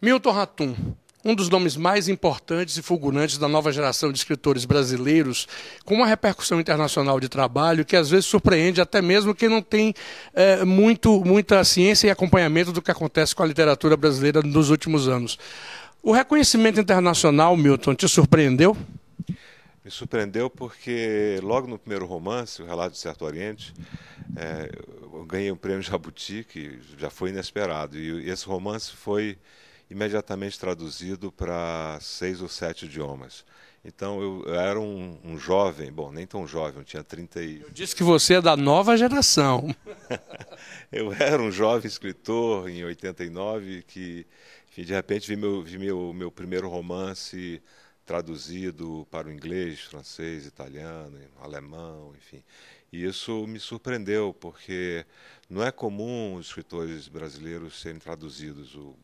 Milton Ratum, um dos nomes mais importantes e fulgurantes da nova geração de escritores brasileiros, com uma repercussão internacional de trabalho que às vezes surpreende até mesmo quem não tem é, muito, muita ciência e acompanhamento do que acontece com a literatura brasileira nos últimos anos. O reconhecimento internacional, Milton, te surpreendeu? Me surpreendeu porque logo no primeiro romance, O Relato de Certo Oriente, é, eu ganhei um prêmio Jabuti, que já foi inesperado. E esse romance foi imediatamente traduzido para seis ou sete idiomas. Então eu, eu era um, um, jovem, bom, nem tão jovem, eu tinha 30 e... Eu disse que você é da nova geração. eu era um jovem escritor em 89 que, enfim, de repente vi meu, vi meu, meu primeiro romance traduzido para o inglês, francês, italiano, alemão, enfim. E isso me surpreendeu, porque não é comum os escritores brasileiros serem traduzidos. O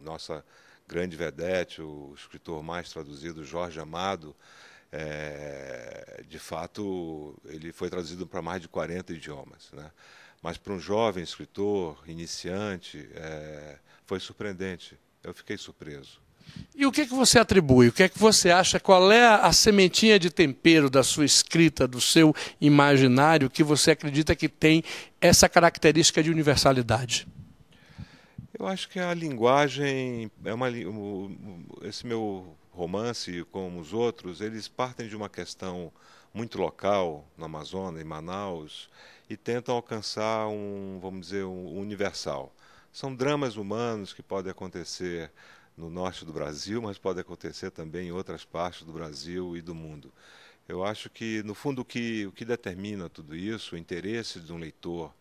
nossa grande vedete, o escritor mais traduzido, Jorge Amado, é, de fato, ele foi traduzido para mais de 40 idiomas. Né? Mas para um jovem escritor, iniciante, é, foi surpreendente. Eu fiquei surpreso. E o que, é que você atribui? O que é que você acha? Qual é a sementinha de tempero da sua escrita, do seu imaginário, que você acredita que tem essa característica de universalidade? Eu acho que a linguagem é uma esse meu romance, como os outros, eles partem de uma questão muito local no Amazonas, em Manaus, e tentam alcançar um, vamos dizer, um universal. São dramas humanos que podem acontecer no norte do Brasil, mas pode acontecer também em outras partes do Brasil e do mundo. Eu acho que, no fundo, o que, o que determina tudo isso, o interesse de um leitor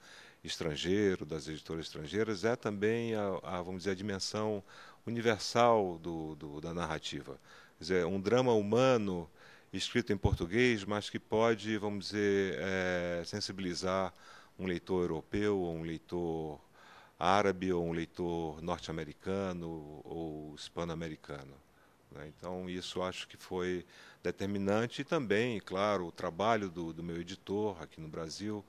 estrangeiro, das editoras estrangeiras, é também a, a vamos dizer, a dimensão universal do, do, da narrativa. Quer dizer, um drama humano escrito em português, mas que pode, vamos dizer, é, sensibilizar um leitor europeu ou um leitor árabe ou um leitor norte-americano ou hispano-americano. Né? Então, isso acho que foi determinante e também, claro, o trabalho do, do meu editor aqui no Brasil,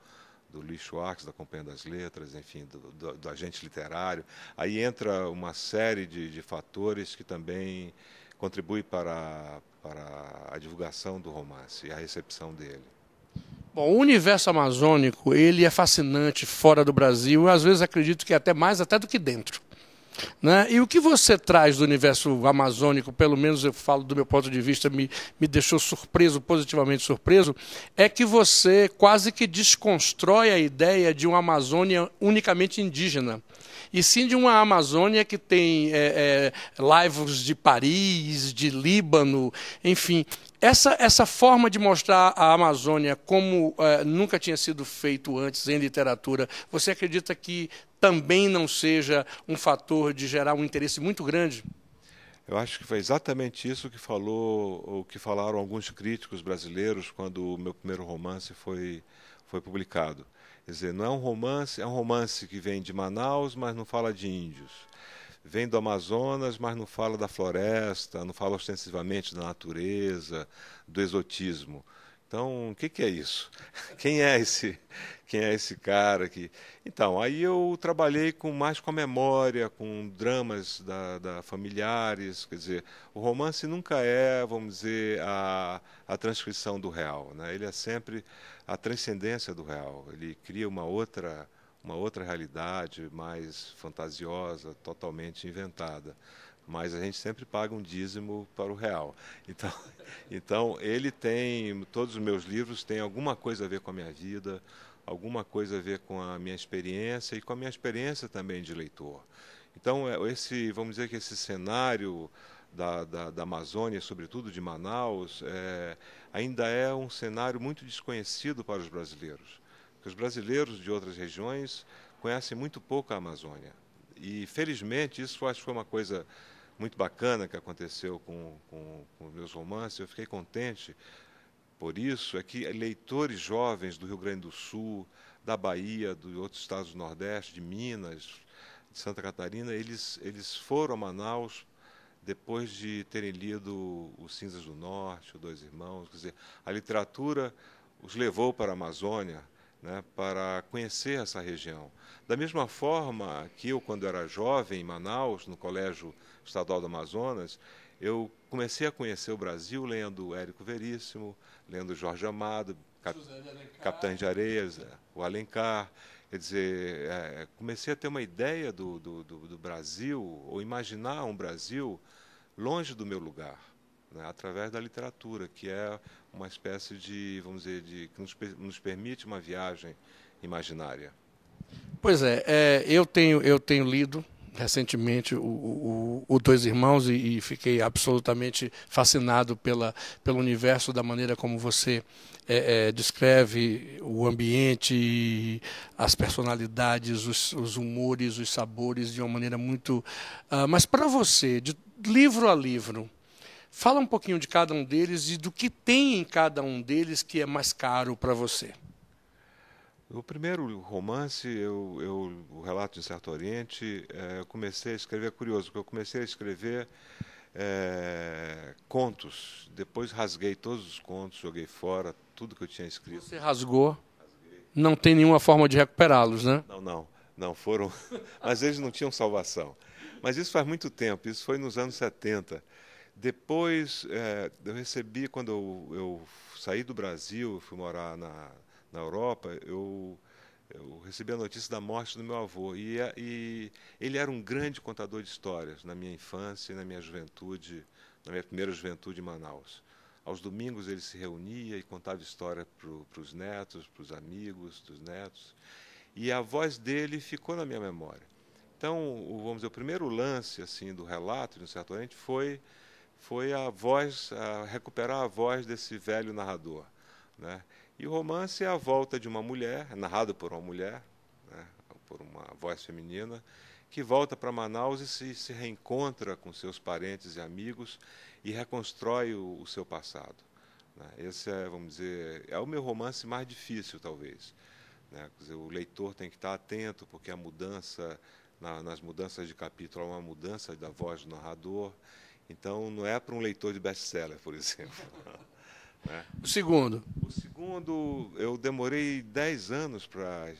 do Luiz Schwartz, da Companhia das Letras, enfim, do, do, do agente literário. Aí entra uma série de, de fatores que também contribui para, para a divulgação do romance e a recepção dele. Bom, o universo amazônico, ele é fascinante fora do Brasil, às vezes acredito que é até mais até do que dentro. Né? E o que você traz do universo amazônico, pelo menos eu falo do meu ponto de vista, me, me deixou surpreso, positivamente surpreso, é que você quase que desconstrói a ideia de uma Amazônia unicamente indígena e sim de uma Amazônia que tem é, é, lives de Paris, de Líbano, enfim, essa, essa forma de mostrar a Amazônia como é, nunca tinha sido feito antes em literatura, você acredita que também não seja um fator de gerar um interesse muito grande? Eu acho que foi exatamente isso que falou, o que falaram alguns críticos brasileiros quando o meu primeiro romance foi, foi publicado. Quer dizer, não é um romance, é um romance que vem de Manaus, mas não fala de índios vem do Amazonas, mas não fala da floresta, não fala ostensivamente da natureza, do exotismo. Então, o que, que, é isso? Quem é esse? Quem é esse cara aqui? Então, aí eu trabalhei com mais com a memória, com dramas da, da familiares, quer dizer, o romance nunca é, vamos dizer, a, a transcrição do real, né? Ele é sempre a transcendência do real. Ele cria uma outra uma outra realidade mais fantasiosa, totalmente inventada. Mas a gente sempre paga um dízimo para o real. Então, então ele tem, todos os meus livros têm alguma coisa a ver com a minha vida, alguma coisa a ver com a minha experiência e com a minha experiência também de leitor. Então, é, esse, vamos dizer que esse cenário da, da, da Amazônia, sobretudo de Manaus, é, ainda é um cenário muito desconhecido para os brasileiros que os brasileiros de outras regiões conhecem muito pouco a Amazônia. E, felizmente, isso acho que foi uma coisa muito bacana que aconteceu com, com, com meus romances. Eu fiquei contente por isso. É que leitores jovens do Rio Grande do Sul, da Bahia, de outros estados do Nordeste, de Minas, de Santa Catarina, eles, eles foram a Manaus depois de terem lido Os Cinzas do Norte, Os Dois Irmãos. Quer dizer, a literatura os levou para a Amazônia né, para conhecer essa região. Da mesma forma que eu, quando era jovem em Manaus, no Colégio Estadual do Amazonas, eu comecei a conhecer o Brasil lendo Érico Veríssimo, lendo Jorge Amado, Cap Capitães de Areias, o Alencar. Quer dizer, é, comecei a ter uma ideia do, do, do, do Brasil, ou imaginar um Brasil longe do meu lugar né, através da literatura, que é uma espécie de, vamos dizer, de, que nos, nos permite uma viagem imaginária. Pois é, é, eu, tenho, eu tenho lido recentemente o, o, o Dois Irmãos e, e, fiquei absolutamente fascinado pela, pelo universo, da maneira como você é, é, descreve o ambiente, as personalidades, os, os, humores, os sabores de uma maneira muito. Uh, mas para você, de livro a livro, Fala um pouquinho de cada um deles e do que tem em cada um deles que é mais caro para você. O primeiro romance, eu, eu, o relato de Certo Oriente, é, eu comecei a escrever, é curioso, porque eu comecei a escrever é, contos, depois rasguei todos os contos, joguei fora tudo que eu tinha escrito. Você rasgou? Rasguei. Não tem nenhuma forma de recuperá-los, né? Não, não, não foram, mas eles não tinham salvação. Mas isso faz muito tempo, isso foi nos anos 70. Depois, é, eu recebi, quando eu, eu, saí do Brasil, fui morar na, na Europa, eu, eu recebi a notícia da morte do meu avô. E, é, e ele era um grande contador de histórias na minha infância e na minha juventude, na minha primeira juventude em Manaus. Aos domingos ele se reunia e contava história para os netos, para os amigos dos netos. E a voz dele ficou na minha memória. Então, o, vamos dizer, o primeiro lance assim do relato, de um certo oriente, foi foi a voz, a recuperar a voz desse velho narrador. Né? E o romance é a volta de uma mulher, é narrado por uma mulher, né? por uma voz feminina, que volta para Manaus e se, se, reencontra com seus parentes e amigos e reconstrói o, o seu passado. Né? Esse é, vamos dizer, é o meu romance mais difícil, talvez. Né? Dizer, o leitor tem que estar atento, porque a mudança, na, nas mudanças de capítulo, há uma mudança da voz do narrador então, não é para um leitor de best-seller, por exemplo. né? O segundo? O segundo, eu demorei 10 anos para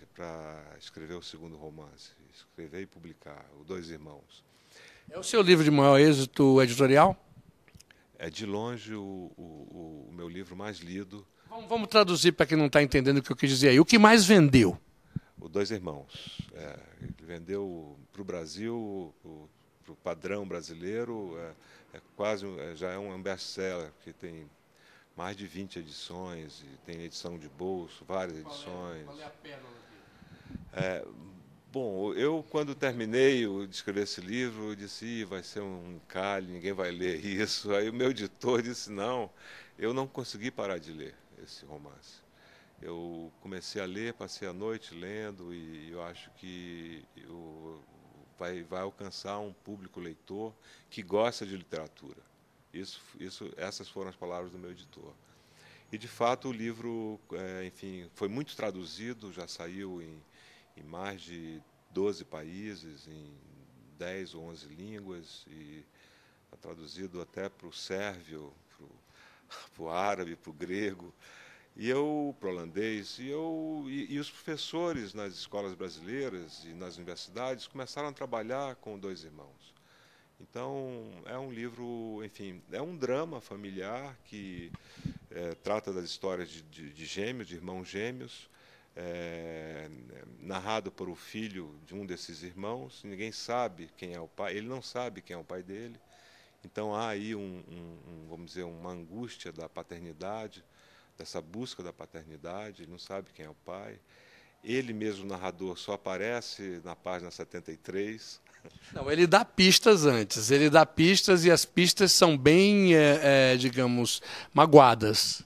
escrever o segundo romance, escrever e publicar, O Dois Irmãos. É o seu livro de maior êxito editorial? É de longe o, o, o meu livro mais lido. Vamos, vamos traduzir para quem não está entendendo o que eu quis dizer aí. O que mais vendeu? O Dois Irmãos. É, ele vendeu para o Brasil para o padrão brasileiro, é, é quase é, já é um best-seller, que tem mais de 20 edições, tem edição de bolso, várias qual é, edições. É, é a pena, é, bom, eu quando terminei de escrever esse livro, eu disse, vai ser um calho, ninguém vai ler isso. Aí o meu editor disse, não, eu não consegui parar de ler esse romance. Eu comecei a ler, passei a noite lendo e eu acho que eu vai, vai alcançar um público leitor que gosta de literatura. Isso, isso, essas foram as palavras do meu editor. E, de fato, o livro é, enfim, foi muito traduzido, já saiu em, em mais de 12 países, em 10 ou 11 línguas, e é traduzido até para o sérvio, para o árabe, para o grego e eu pro holandês, e, eu, e, e, os professores nas escolas brasileiras e nas universidades começaram a trabalhar com Dois Irmãos. Então, é um livro, enfim, é um drama familiar que é, trata das histórias de, de, de, gêmeos, de irmãos gêmeos, é, narrado por o filho de um desses irmãos. Ninguém sabe quem é o pai, ele não sabe quem é o pai dele. Então, há aí, um, um, um vamos dizer, uma angústia da paternidade, dessa busca da paternidade, não sabe quem é o pai. Ele mesmo, narrador, só aparece na página 73. Não, ele dá pistas antes. Ele dá pistas e as pistas são bem, é, é, digamos, magoadas.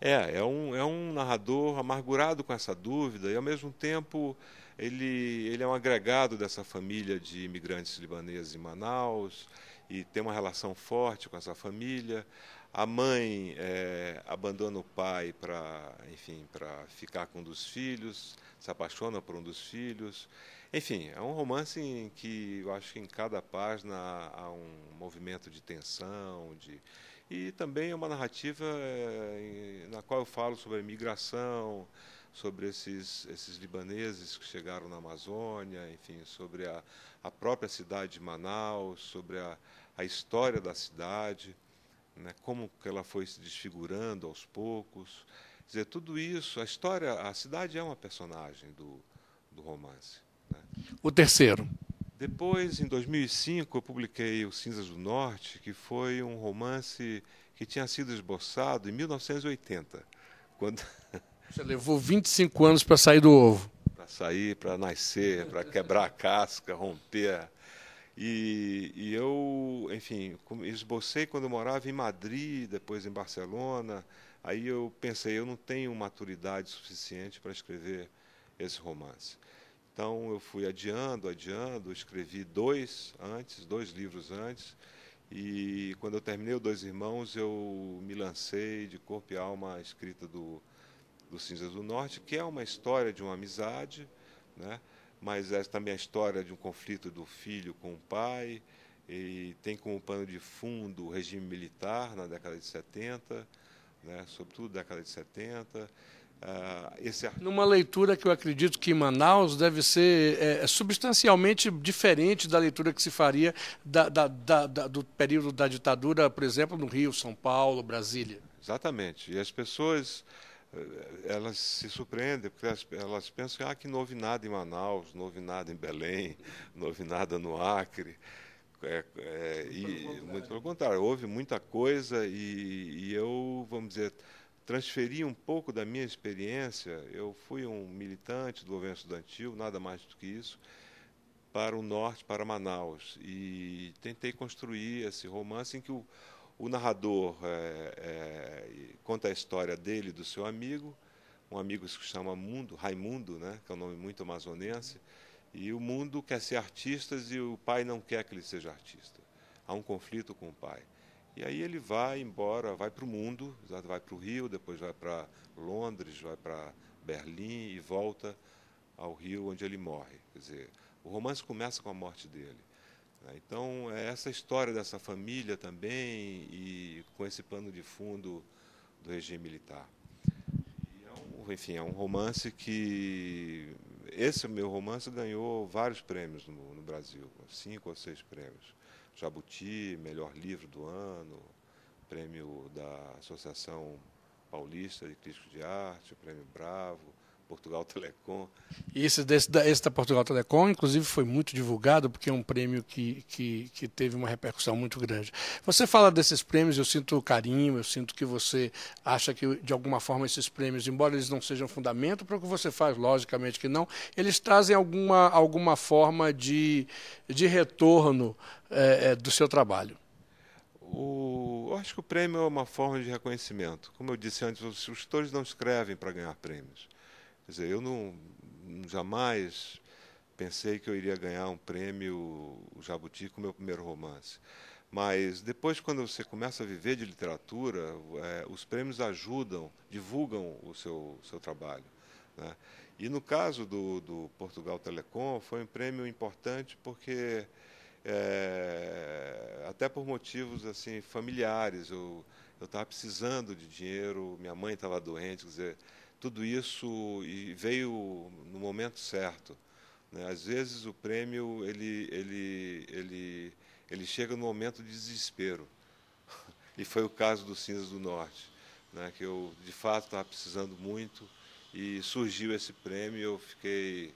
É, é um, é um narrador amargurado com essa dúvida e, ao mesmo tempo, ele, ele é um agregado dessa família de imigrantes libaneses em Manaus e tem uma relação forte com essa família a mãe é, abandona o pai para, enfim, para ficar com um dos filhos, se apaixona por um dos filhos. Enfim, é um romance em que eu acho que em cada página há um movimento de tensão, de e também é uma narrativa é, na qual eu falo sobre a imigração sobre esses, esses libaneses que chegaram na Amazônia, enfim, sobre a, a própria cidade de Manaus, sobre a, a história da cidade né, como ela foi se desfigurando aos poucos. Quer dizer, tudo isso, a história, a cidade é uma personagem do, do romance. Né? O terceiro. Depois, em 2005, eu publiquei O Cinzas do Norte, que foi um romance que tinha sido esboçado em 1980. Quando... Você levou 25 anos para sair do ovo. Para sair, para nascer, para quebrar a casca, romper e, e eu, enfim, esbocei quando eu morava em Madrid, depois em Barcelona. Aí eu pensei, eu não tenho maturidade suficiente para escrever esse romance. Então eu fui adiando, adiando, escrevi dois antes, dois livros antes. E quando eu terminei o Dois Irmãos, eu me lancei de corpo e alma à escrita do, do Cinzas do Norte, que é uma história de uma amizade, né? mas é também a história de um conflito do filho com o pai, e tem como pano de fundo o regime militar na década de 70, né, sobretudo na década de 70. Uh, ah, esse... Numa leitura que eu acredito que em Manaus deve ser é, é substancialmente diferente da leitura que se faria da, da, da, do período da ditadura, por exemplo, no Rio, São Paulo, Brasília. Exatamente. E as pessoas elas se surpreendem, porque elas, elas, pensam ah, que não houve nada em Manaus, não houve nada em Belém, não houve nada no Acre. É, é, muito, e, pelo muito pelo contrário, houve muita coisa e, e, eu, vamos dizer, transferi um pouco da minha experiência. Eu fui um militante do governo estudantil, nada mais do que isso, para o norte, para Manaus. E tentei construir esse romance em que o, o narrador é, é, conta a história dele do seu amigo, um amigo que se chama Mundo, Raimundo, né, que é um nome muito amazonense, e o Mundo quer ser artista e o pai não quer que ele seja artista. Há um conflito com o pai. E aí ele vai embora, vai para o mundo, vai para o Rio, depois vai para Londres, vai para Berlim e volta ao Rio onde ele morre. Quer dizer, o romance começa com a morte dele. Né? Então, é essa história dessa família também, e com esse pano de fundo do regime militar. É um, enfim, é um romance que. Esse meu romance ganhou vários prêmios no, no Brasil cinco ou seis prêmios. Jabuti, melhor livro do ano, prêmio da Associação Paulista de Críticos de Arte, prêmio Bravo. Portugal Telecom. Isso, desse, esse da Portugal Telecom, inclusive, foi muito divulgado, porque é um prêmio que, que, que teve uma repercussão muito grande. Você fala desses prêmios, eu sinto carinho, eu sinto que você acha que, de alguma forma, esses prêmios, embora eles não sejam fundamento para o que você faz, logicamente que não, eles trazem alguma, alguma forma de, de retorno é, é do seu trabalho. O, eu acho que o prêmio é uma forma de reconhecimento. Como eu disse antes, os gestores não escrevem para ganhar prêmios. Quer dizer, eu não jamais pensei que eu iria ganhar um prêmio Jabuti com o meu primeiro romance. Mas depois, quando você começa a viver de literatura, é, os prêmios ajudam, divulgam o seu, seu trabalho. Né? E no caso do, do, Portugal Telecom, foi um prêmio importante porque, é, até por motivos assim familiares, eu estava precisando de dinheiro, minha mãe estava doente, quer dizer, tudo isso e veio no momento certo. Né? Às vezes o prêmio ele, ele, ele, ele chega no momento de desespero. E foi o caso do Cinzas do Norte, né? que eu de fato estava precisando muito e surgiu esse prêmio. Eu fiquei,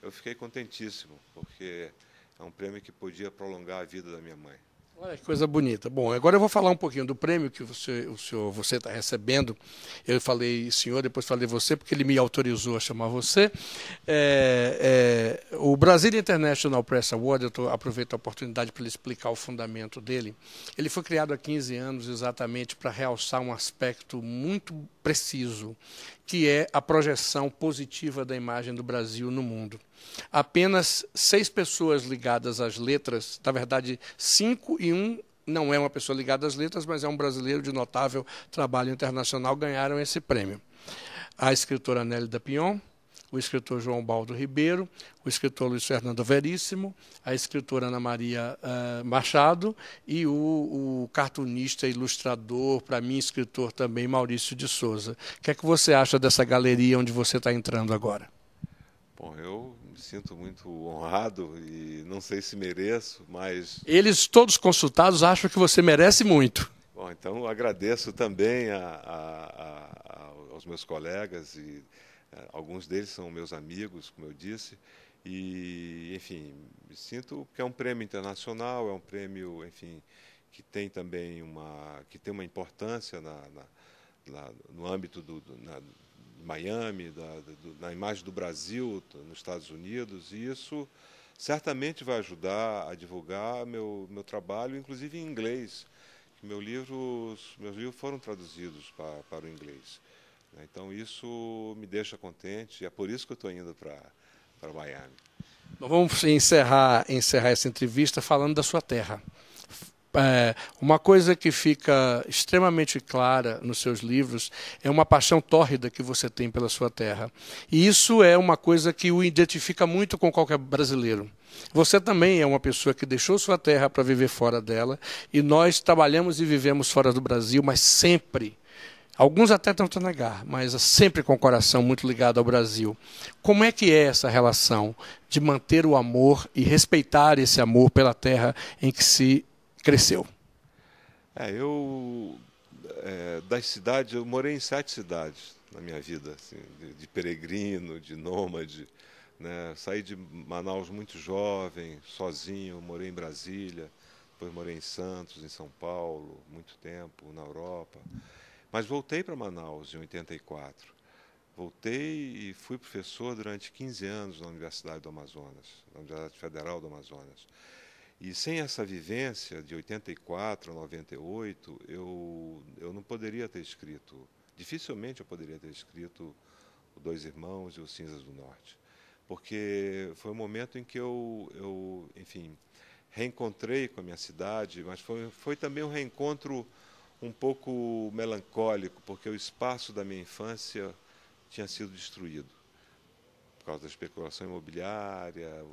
eu fiquei contentíssimo, porque é um prêmio que podia prolongar a vida da minha mãe. Olha que coisa bonita. Bom, agora eu vou falar um pouquinho do prêmio que você, o senhor, você está recebendo. Eu falei senhor, depois falei você, porque ele me autorizou a chamar você. É, é, o Brasil International Press Award, eu tô, aproveito a oportunidade para explicar o fundamento dele. Ele foi criado há 15 anos exatamente para realçar um aspecto muito preciso, que é a projeção positiva da imagem do Brasil no mundo. Apenas seis pessoas ligadas às letras, na verdade, cinco e um não é uma pessoa ligada às letras, mas é um brasileiro de notável trabalho internacional, ganharam esse prêmio. A escritora Nélida Pion, o escritor João Baldo Ribeiro, o escritor Luiz Fernando Veríssimo, a escritora Ana Maria uh, Machado e o, o cartunista, ilustrador, para mim escritor também, Maurício de Souza. O que é que você acha dessa galeria onde você está entrando agora? Bom, eu me sinto muito honrado e não sei se mereço, mas. Eles, todos consultados, acham que você merece muito. Bom, então agradeço também a, a, a, aos meus colegas, e eh, alguns deles são meus amigos, como eu disse, e, enfim, me sinto que é um prêmio internacional, é um prêmio, enfim, que tem também uma, que tem uma importância na, na, na no âmbito do, do na, Miami, da, do, na imagem do Brasil nos Estados Unidos, e isso certamente vai ajudar a divulgar meu, meu trabalho, inclusive em inglês. Meu livro, meus livros foram traduzidos para, para o inglês. Né. Então isso me deixa contente, e é por isso que eu estou indo para, para Miami. vamos encerrar, encerrar essa entrevista falando da sua terra. É, uma coisa que fica extremamente clara nos seus livros é uma paixão tórrida que você tem pela sua terra. E isso é uma coisa que o identifica muito com qualquer brasileiro. Você também é uma pessoa que deixou sua terra para viver fora dela, e nós trabalhamos e vivemos fora do Brasil, mas sempre. Alguns até tentam negar, mas sempre com o coração muito ligado ao Brasil. Como é que é essa relação de manter o amor e respeitar esse amor pela terra em que se cresceu? É, eu é, das cidades, eu morei em sete cidades na minha vida, assim, de, de, peregrino, de nômade. Né? Saí de Manaus muito jovem, sozinho, morei em Brasília, depois morei em Santos, em São Paulo, muito tempo, na Europa. Mas voltei para Manaus em 84. Voltei e fui professor durante 15 anos na Universidade do Amazonas, na Universidade Federal do Amazonas. E sem essa vivência de 84, 98, eu, eu não poderia ter escrito, dificilmente eu poderia ter escrito O Dois Irmãos e O Cinzas do Norte, porque foi um momento em que eu, eu enfim, reencontrei com a minha cidade, mas foi, foi também um reencontro um pouco melancólico, porque o espaço da minha infância tinha sido destruído por causa da especulação imobiliária,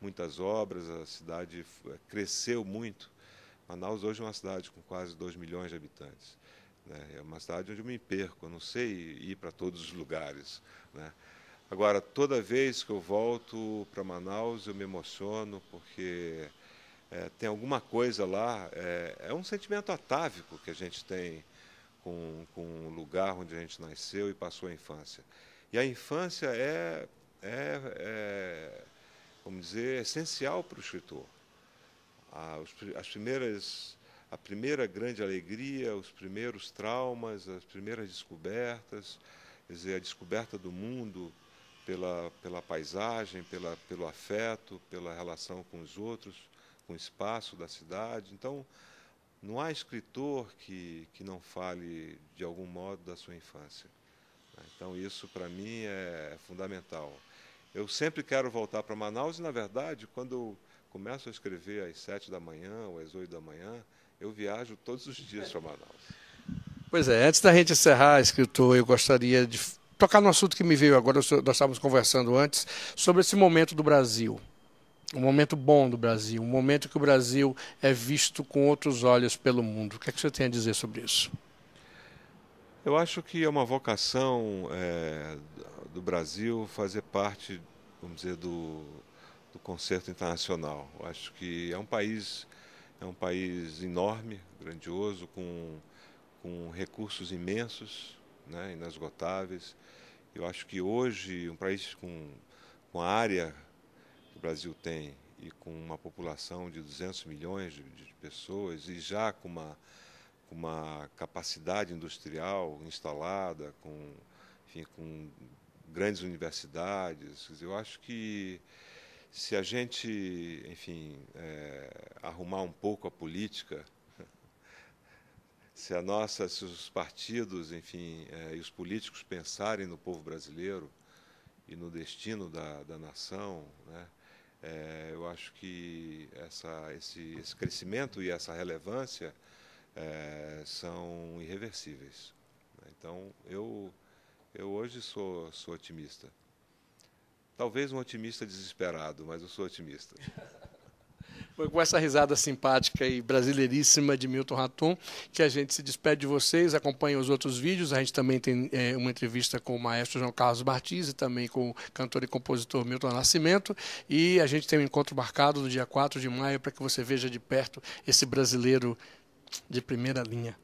muitas obras, a cidade eh, cresceu muito. Manaus hoje é uma cidade com quase 2 milhões de habitantes. Né? É uma cidade onde eu me perco, eu não sei ir para todos os lugares. Né? Agora, toda vez que eu volto para Manaus, eu me emociono, porque é, tem alguma coisa lá, é, é, um sentimento atávico que a gente tem com, com o lugar onde a gente nasceu e passou a infância. E a infância é, é, é vamos dizer, é essencial para o escritor. As primeiras, a primeira grande alegria, os primeiros traumas, as primeiras descobertas, quer dizer, a descoberta do mundo pela, pela paisagem, pela, pelo afeto, pela relação com os outros, com o espaço da cidade. Então, não há escritor que, que não fale de algum modo da sua infância. Né? Então, isso para mim é fundamental. Eu sempre quero voltar para Manaus e, na verdade, quando eu começo a escrever às sete da manhã ou às oito da manhã, eu viajo todos os dias para Manaus. Pois é, antes da gente encerrar, escritor, eu gostaria de tocar no assunto que me veio agora, nós estávamos conversando antes, sobre esse momento do Brasil. Um momento bom do Brasil, um momento que o Brasil é visto com outros olhos pelo mundo. O que, é que você tem a dizer sobre isso? Eu acho que é uma vocação é, Brasil fazer parte, vamos dizer, do, do concerto internacional. Eu acho que é um país é um país enorme, grandioso, com, com recursos imensos, né, inesgotáveis. Eu acho que hoje um país com, com a área que o Brasil tem e com uma população de 200 milhões de, de pessoas e já com uma, com uma capacidade industrial instalada, com, enfim, com grandes universidades. Eu acho que se a gente, enfim, é, arrumar um pouco a política, se a nossa, se os partidos, enfim, é, e os políticos pensarem no povo brasileiro e no destino da, da nação, né, é, eu acho que essa, esse, esse, crescimento e essa relevância é, são irreversíveis. Então, eu eu hoje sou, sou otimista. Talvez um otimista desesperado, mas eu sou otimista. Foi com essa risada simpática e brasileiríssima de Milton Ratum que a gente se despede de vocês. Acompanhem os outros vídeos. A gente também tem é, uma entrevista com o maestro João Carlos Martins e também com o cantor e compositor Milton Nascimento. E a gente tem um encontro marcado no dia 4 de maio para que você veja de perto esse brasileiro de primeira linha.